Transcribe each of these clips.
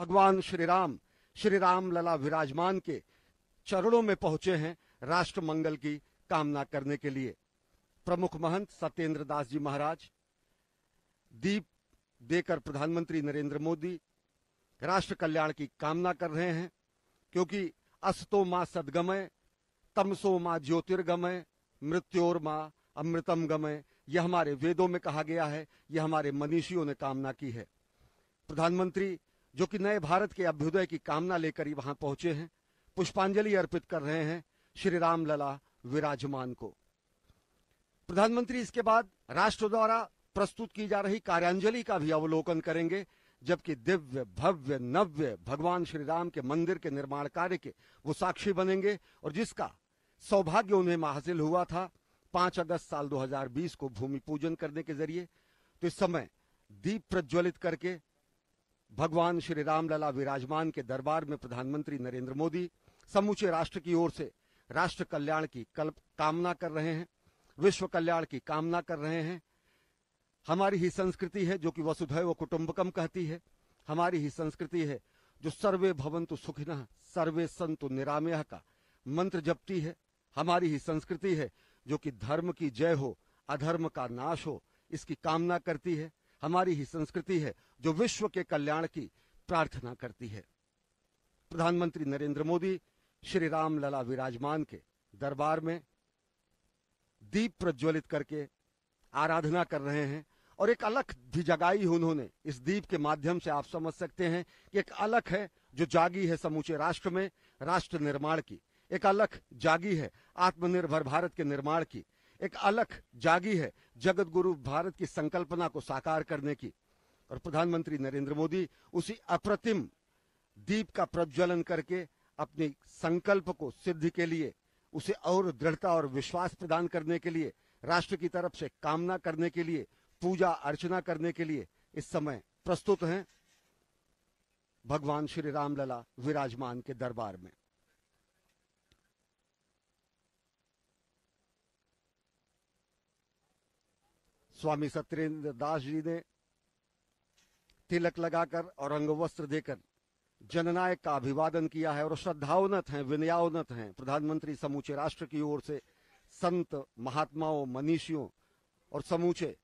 भगवान श्री राम श्री राम लला विराजमान के चरणों में पहुंचे हैं राष्ट्र मंगल की कामना करने के लिए प्रमुख महंत सत्येंद्र दास जी महाराज दीप देकर प्रधानमंत्री नरेंद्र मोदी राष्ट्र कल्याण की कामना कर रहे हैं क्योंकि अस्तो माँ सदगमय तमसो माँ ज्योतिर्गमय मृत्योर माँ अमृतम गमय यह हमारे वेदों में कहा गया है यह हमारे मनीषियों ने कामना की है प्रधानमंत्री जो कि नए भारत के अभ्युदय की कामना लेकर ही वहां पहुंचे हैं पुष्पांजलि अर्पित कर रहे हैं श्री राम लला विराजमान को प्रधानमंत्री इसके बाद राष्ट्र द्वारा प्रस्तुत की जा रही कार्यांजलि का भी अवलोकन करेंगे जबकि दिव्य भव्य नव्य भगवान श्री राम के मंदिर के निर्माण कार्य के वो साक्षी बनेंगे और जिसका सौभाग्य उन्हें हासिल हुआ था पांच अगस्त साल 2020 को भूमि पूजन करने के जरिए तो इस समय दीप प्रज्वलित करके भगवान श्री राम लला विराजमान के दरबार में प्रधानमंत्री नरेंद्र मोदी समूचे राष्ट्र की ओर से राष्ट्र कल्याण की कल्प कामना कर रहे हैं विश्व कल्याण की कामना कर रहे हैं हमारी ही संस्कृति है जो कि वसुधैव कुटुंबकम कहती है हमारी ही संस्कृति है जो सर्वे भवंतु सुखिन सर्वे संतु निरामय का मंत्र जपती है हमारी ही संस्कृति है जो कि धर्म की जय हो अधर्म का नाश हो इसकी कामना करती है हमारी ही संस्कृति है जो विश्व के कल्याण की प्रार्थना करती है प्रधानमंत्री नरेंद्र मोदी श्री राम लला विराजमान के दरबार में दीप प्रज्वलित करके आराधना कर रहे हैं और एक अलख भी जगाई उन्होंने इस दीप के माध्यम से आप समझ सकते हैं कि एक अलख है जो जागी है समूचे राष्ट्र में राष्ट्र निर्माण की एक अलख जागी है आत्मनिर्भर भारत के निर्माण की एक अलख जागी है जगत गुरु भारत की संकल्पना को साकार करने की और प्रधानमंत्री नरेंद्र मोदी उसी अप्रतिम दीप का प्रज्वलन करके अपने संकल्प को सिद्धि के लिए उसे और दृढ़ता और विश्वास प्रदान करने के लिए राष्ट्र की तरफ से कामना करने के लिए पूजा अर्चना करने के लिए इस समय प्रस्तुत हैं भगवान श्री रामलला विराजमान के दरबार में स्वामी सत्येंद्र दास जी ने तिलक लगाकर और अंग वस्त्र देकर जननायक का अभिवादन किया है और श्रद्धावनत हैं विनयावनत हैं प्रधानमंत्री समूचे राष्ट्र की ओर से संत महात्माओं मनीषियों और समूचे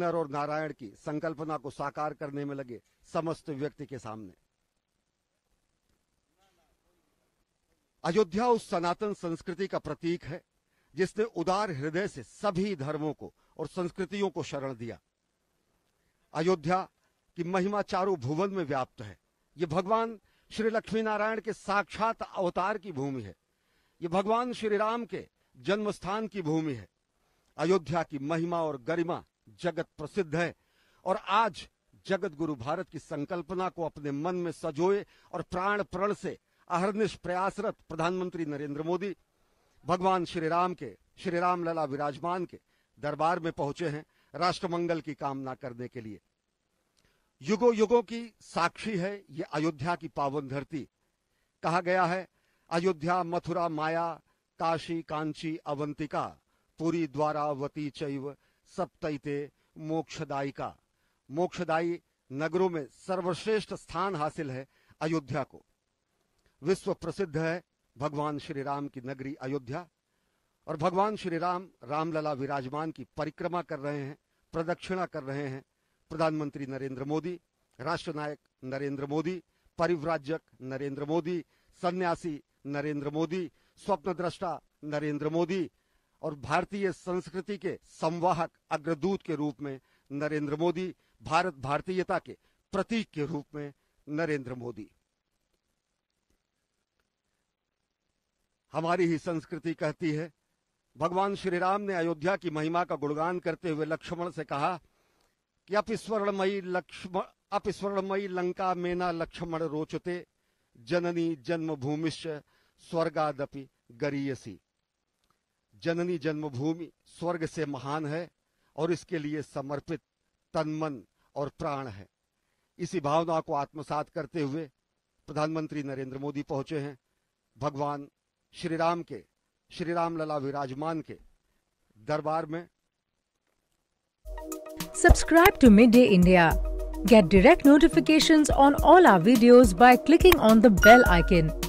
नर और नारायण की संकल्पना को साकार करने में लगे समस्त व्यक्ति के सामने अयोध्या उस सनातन संस्कृति का प्रतीक है जिसने उदार हृदय से सभी धर्मों को और संस्कृतियों को शरण दिया अयोध्या की महिमा चारों भुवन में व्याप्त है ये भगवान श्री लक्ष्मी नारायण के साक्षात अवतार की भूमि है ये भगवान श्री राम के जन्म स्थान की भूमि है अयोध्या की महिमा और गरिमा जगत प्रसिद्ध है और आज जगत गुरु भारत की संकल्पना को अपने मन में सजोए और प्राण प्रण से अहरनिश प्रयासरत प्रधानमंत्री नरेंद्र मोदी भगवान श्री राम के श्री राम लला विराजमान के दरबार में पहुंचे हैं राष्ट्रमंगल की कामना करने के लिए युगो युगों की साक्षी है ये अयोध्या की पावन धरती कहा गया है अयोध्या मथुरा माया काशी कांची अवंतिका पुरी वती चैव सप्तैते मोक्षदायिका मोक्षदायी नगरों में सर्वश्रेष्ठ स्थान हासिल है अयोध्या को विश्व प्रसिद्ध है भगवान श्री राम की नगरी अयोध्या और भगवान श्री राम रामलला विराजमान की परिक्रमा कर रहे हैं प्रदक्षिणा कर रहे हैं प्रधानमंत्री नरेंद्र मोदी राष्ट्र नायक नरेंद्र मोदी परिव्राजक नरेंद्र मोदी सन्यासी नरेंद्र मोदी स्वप्नद्रष्टा नरेंद्र मोदी और भारतीय संस्कृति के संवाहक अग्रदूत के रूप में नरेंद्र मोदी भारत भारतीयता के प्रतीक के रूप में नरेंद्र मोदी हमारी ही संस्कृति कहती है भगवान श्री राम ने अयोध्या की महिमा का गुणगान करते हुए लक्ष्मण से कहा कि अपस्वर्णमयी लक्ष्मण अपस्वर्णमयी लंका मेना लक्ष्मण रोचते जननी जन्मभूमिश्च स्वर्गादपि गरीयसी जननी जन्मभूमि स्वर्ग से महान है और इसके लिए समर्पित तन मन और प्राण है इसी भावना को आत्मसात करते हुए प्रधानमंत्री नरेंद्र मोदी पहुंचे हैं भगवान श्री राम के श्री राम लला विराजमान के दरबार में subscribe to Mid Day India get direct notification on all our videos by clicking on the bell icon